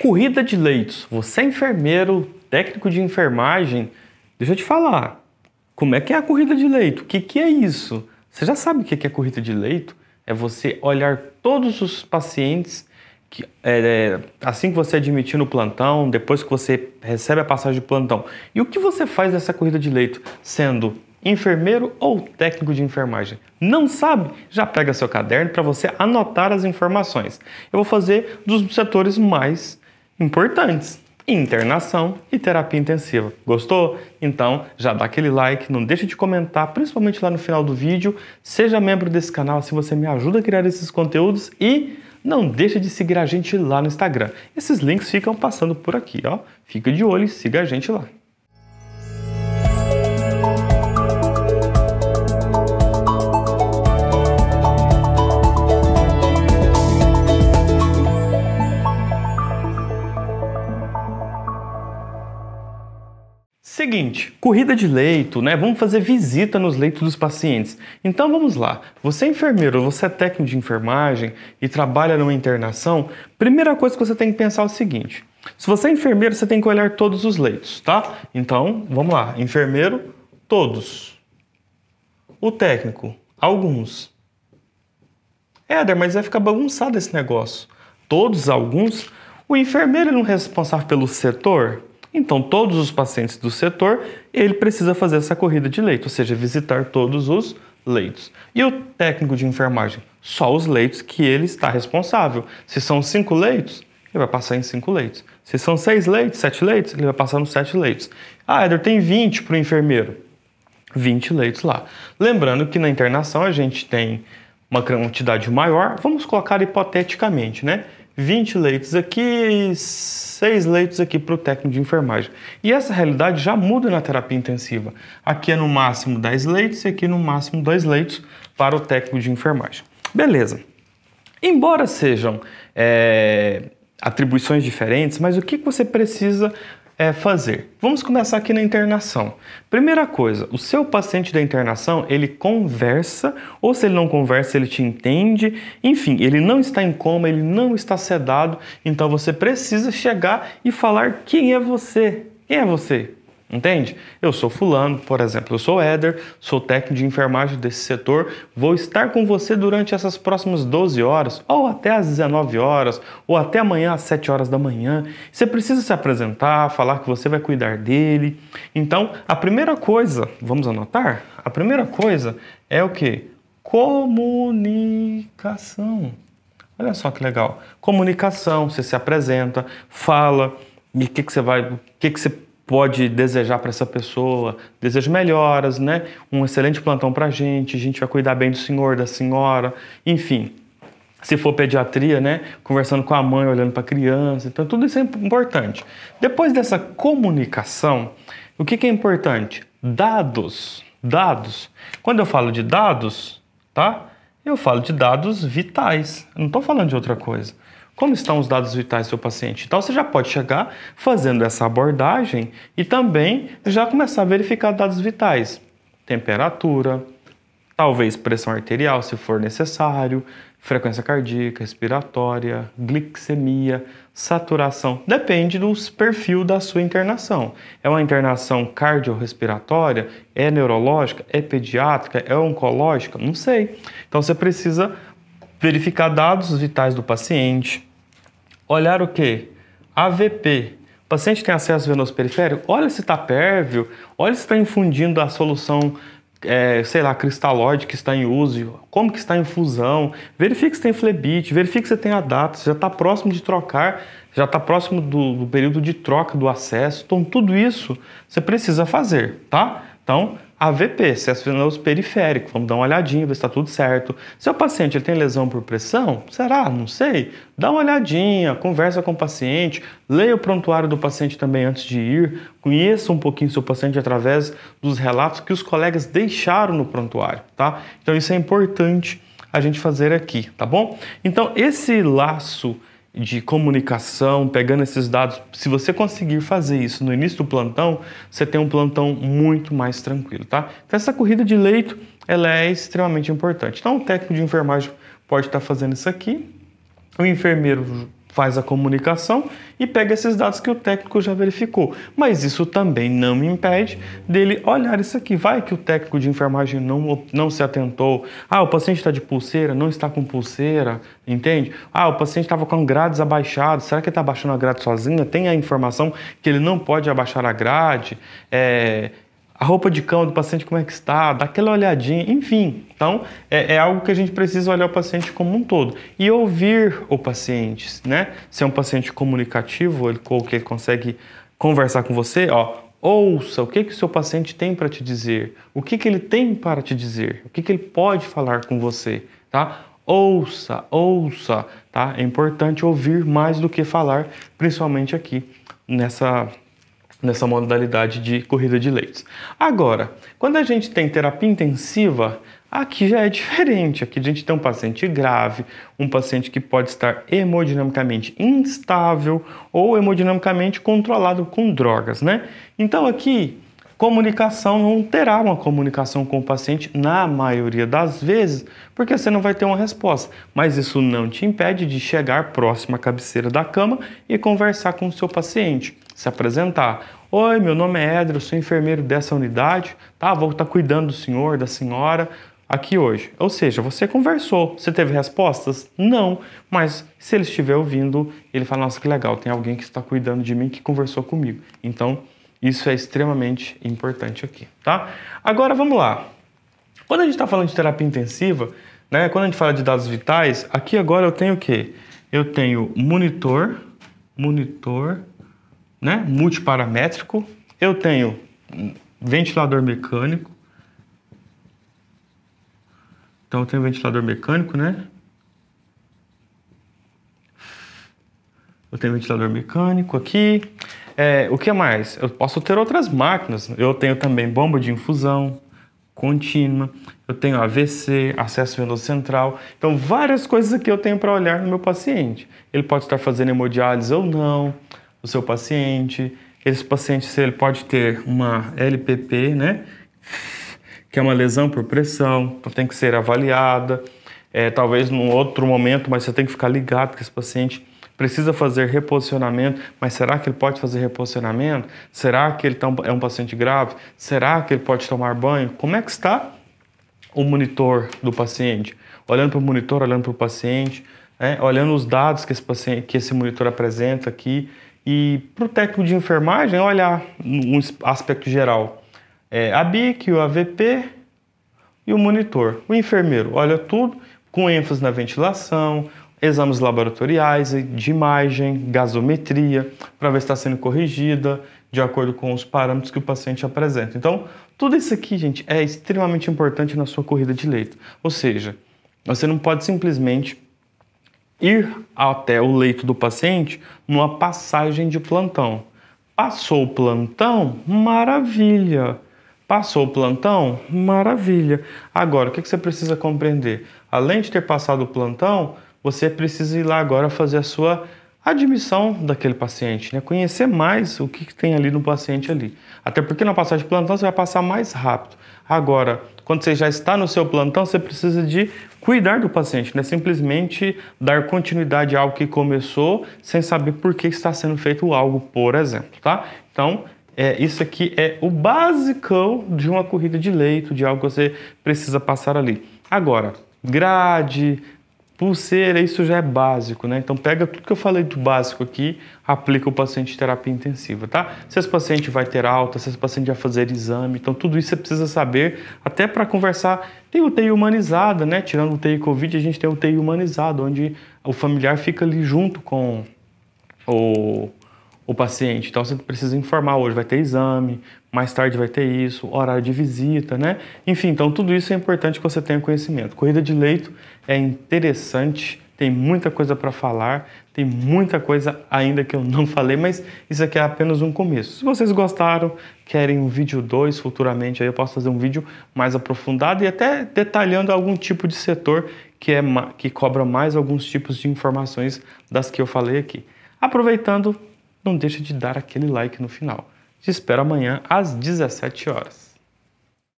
Corrida de leitos. Você é enfermeiro, técnico de enfermagem. Deixa eu te falar. Como é que é a corrida de leito? O que, que é isso? Você já sabe o que é corrida de leito? É você olhar todos os pacientes que, é, é assim que você admitir no plantão, depois que você recebe a passagem de plantão. E o que você faz nessa corrida de leito, sendo enfermeiro ou técnico de enfermagem. Não sabe? Já pega seu caderno para você anotar as informações. Eu vou fazer dos setores mais importantes: internação e terapia intensiva. Gostou? Então já dá aquele like, não deixe de comentar, principalmente lá no final do vídeo. Seja membro desse canal, se você me ajuda a criar esses conteúdos e não deixe de seguir a gente lá no Instagram. Esses links ficam passando por aqui, ó. Fica de olho e siga a gente lá. seguinte, corrida de leito, né? Vamos fazer visita nos leitos dos pacientes. Então vamos lá. Você é enfermeiro, você é técnico de enfermagem e trabalha numa internação, primeira coisa que você tem que pensar é o seguinte: se você é enfermeiro, você tem que olhar todos os leitos, tá? Então, vamos lá. Enfermeiro, todos. O técnico, alguns. Éder, mas vai ficar bagunçado esse negócio. Todos, alguns. O enfermeiro não é responsável pelo setor? Então, todos os pacientes do setor, ele precisa fazer essa corrida de leito, ou seja, visitar todos os leitos. E o técnico de enfermagem? Só os leitos que ele está responsável. Se são cinco leitos, ele vai passar em cinco leitos. Se são seis leitos, sete leitos, ele vai passar nos sete leitos. Ah, Eder, tem 20 para o enfermeiro. 20 leitos lá. Lembrando que na internação a gente tem uma quantidade maior, vamos colocar hipoteticamente, né? 20 leitos aqui e 6 leitos aqui para o técnico de enfermagem. E essa realidade já muda na terapia intensiva. Aqui é no máximo 10 leitos e aqui é no máximo 2 leitos para o técnico de enfermagem. Beleza. Embora sejam é, atribuições diferentes, mas o que você precisa é, fazer? Vamos começar aqui na internação. Primeira coisa, o seu paciente da internação, ele conversa, ou se ele não conversa, ele te entende. Enfim, ele não está em coma, ele não está sedado, então você precisa chegar e falar quem é você. Quem é você? Entende? Eu sou fulano, por exemplo, eu sou Éder, sou técnico de enfermagem desse setor, vou estar com você durante essas próximas 12 horas, ou até às 19 horas, ou até amanhã às 7 horas da manhã. Você precisa se apresentar, falar que você vai cuidar dele. Então, a primeira coisa, vamos anotar? A primeira coisa é o que? Comunicação. Olha só que legal. Comunicação, você se apresenta, fala, e o que, que você vai, o que, que você pode desejar para essa pessoa, desejo melhoras, né? Um excelente plantão para a gente, a gente vai cuidar bem do senhor, da senhora, enfim. Se for pediatria, né? Conversando com a mãe, olhando para a criança, então tudo isso é importante. Depois dessa comunicação, o que, que é importante? Dados, dados. Quando eu falo de dados, tá? Eu falo de dados vitais. Eu não estou falando de outra coisa como estão os dados vitais do seu paciente. Então você já pode chegar fazendo essa abordagem e também já começar a verificar dados vitais, temperatura, talvez pressão arterial se for necessário, frequência cardíaca, respiratória, glicemia, saturação. Depende do perfil da sua internação. É uma internação cardiorrespiratória? É neurológica? É pediátrica? É oncológica? Não sei. Então você precisa verificar dados vitais do paciente, olhar o que? AVP. O paciente tem acesso venoso periférico? Olha se está pérvio, olha se está infundindo a solução, é, sei lá, cristalóide que está em uso, como que está a infusão, verifique se tem flebite, verifique se tem a data, se já está próximo de trocar, já está próximo do, do período de troca do acesso. Então, tudo isso você precisa fazer, tá? Então, AVP, cesso venoso periférico. Vamos dar uma olhadinha, ver se está tudo certo. Se o paciente ele tem lesão por pressão? Será? Não sei. Dá uma olhadinha, conversa com o paciente, leia o prontuário do paciente também antes de ir, conheça um pouquinho seu paciente através dos relatos que os colegas deixaram no prontuário, tá? Então isso é importante a gente fazer aqui, tá bom? Então esse laço de comunicação, pegando esses dados. Se você conseguir fazer isso no início do plantão, você tem um plantão muito mais tranquilo, tá? Então essa corrida de leito, ela é extremamente importante. Então o técnico de enfermagem pode estar fazendo isso aqui, o enfermeiro faz a comunicação e pega esses dados que o técnico já verificou. Mas isso também não me impede dele olhar isso aqui. Vai que o técnico de enfermagem não, não se atentou. Ah, o paciente está de pulseira, não está com pulseira, entende? Ah, o paciente estava com grades abaixadas. Será que está abaixando a grade sozinha? Tem a informação que ele não pode abaixar a grade? É, a roupa de cama do paciente como é que está, dá aquela olhadinha, enfim. Então, é, é, algo que a gente precisa olhar o paciente como um todo. E ouvir o paciente, né? Se é um paciente comunicativo, ele, ou que ele consegue conversar com você, ó, ouça o que, que o seu paciente tem para te dizer, o que, que ele tem para te dizer, o que, que ele pode falar com você, tá? Ouça, ouça, tá? É importante ouvir mais do que falar, principalmente aqui nessa nessa modalidade de corrida de leitos. Agora, quando a gente tem terapia intensiva, aqui já é diferente. Aqui a gente tem um paciente grave, um paciente que pode estar hemodinamicamente instável ou hemodinamicamente controlado com drogas, né? Então aqui comunicação, não terá uma comunicação com o paciente na maioria das vezes, porque você não vai ter uma resposta. Mas isso não te impede de chegar próximo à cabeceira da cama e conversar com o seu paciente, se apresentar. Oi, meu nome é Edro, sou enfermeiro dessa unidade, tá? Vou estar tá cuidando do senhor, da senhora aqui hoje. Ou seja, você conversou, você teve respostas? Não, mas se ele estiver ouvindo, ele fala: "Nossa, que legal, tem alguém que está cuidando de mim que conversou comigo". Então, isso é extremamente importante aqui, tá? Agora vamos lá. Quando a gente está falando de terapia intensiva, né? Quando a gente fala de dados vitais, aqui agora eu tenho o quê? Eu tenho monitor, monitor, né? Multiparamétrico. Eu tenho ventilador mecânico. Então eu tenho ventilador mecânico, né? Eu tenho ventilador mecânico aqui. É, o que mais? Eu posso ter outras máquinas. Eu tenho também bomba de infusão contínua, eu tenho AVC, acesso venoso central. Então, várias coisas aqui eu tenho para olhar no meu paciente. Ele pode estar fazendo hemodiálise ou não, o seu paciente. Esse paciente, se ele pode ter uma LPP, né? Que é uma lesão por pressão, então tem que ser avaliada. É, talvez num outro momento, mas você tem que ficar ligado que esse paciente precisa fazer reposicionamento, mas será que ele pode fazer reposicionamento? Será que ele tá é um paciente grave? Será que ele pode tomar banho? Como é que está o monitor do paciente? Olhando para o monitor, olhando para o paciente, né? olhando os dados que esse, paciente, que esse monitor apresenta aqui. E para o técnico de enfermagem, olhar um aspecto geral. É, a BIC, o AVP e o monitor. O enfermeiro olha tudo com ênfase na ventilação, exames laboratoriais de imagem, gasometria, para ver se está sendo corrigida de acordo com os parâmetros que o paciente apresenta. Então, tudo isso aqui, gente, é extremamente importante na sua corrida de leito. Ou seja, você não pode simplesmente ir até o leito do paciente numa passagem de plantão. Passou o plantão? Maravilha! Passou o plantão? Maravilha! Agora, o que você precisa compreender? Além de ter passado o plantão, você precisa ir lá agora fazer a sua admissão daquele paciente, né? conhecer mais o que tem ali no paciente ali. Até porque na passagem de plantão você vai passar mais rápido. Agora, quando você já está no seu plantão, você precisa de cuidar do paciente, né? simplesmente dar continuidade a algo que começou sem saber por que está sendo feito algo, por exemplo, tá? Então, é, isso aqui é o basicão de uma corrida de leito, de algo que você precisa passar ali. Agora, grade, por ser, né, isso já é básico, né? Então pega tudo que eu falei do básico aqui, aplica o paciente em terapia intensiva, tá? Se esse paciente vai ter alta, se esse paciente vai fazer exame, então tudo isso você precisa saber, até para conversar. Tem UTI humanizada, né? Tirando UTI Covid, a gente tem UTI humanizada, onde o familiar fica ali junto com o o paciente. Então você precisa informar hoje vai ter exame, mais tarde vai ter isso, horário de visita, né? Enfim, então tudo isso é importante que você tenha conhecimento. Corrida de leito é interessante, tem muita coisa para falar, tem muita coisa ainda que eu não falei, mas isso aqui é apenas um começo. Se vocês gostaram, querem um vídeo 2 futuramente, aí eu posso fazer um vídeo mais aprofundado e até detalhando algum tipo de setor que é que cobra mais alguns tipos de informações das que eu falei aqui. Aproveitando, não deixa de dar aquele like no final. Te espero amanhã às 17 horas.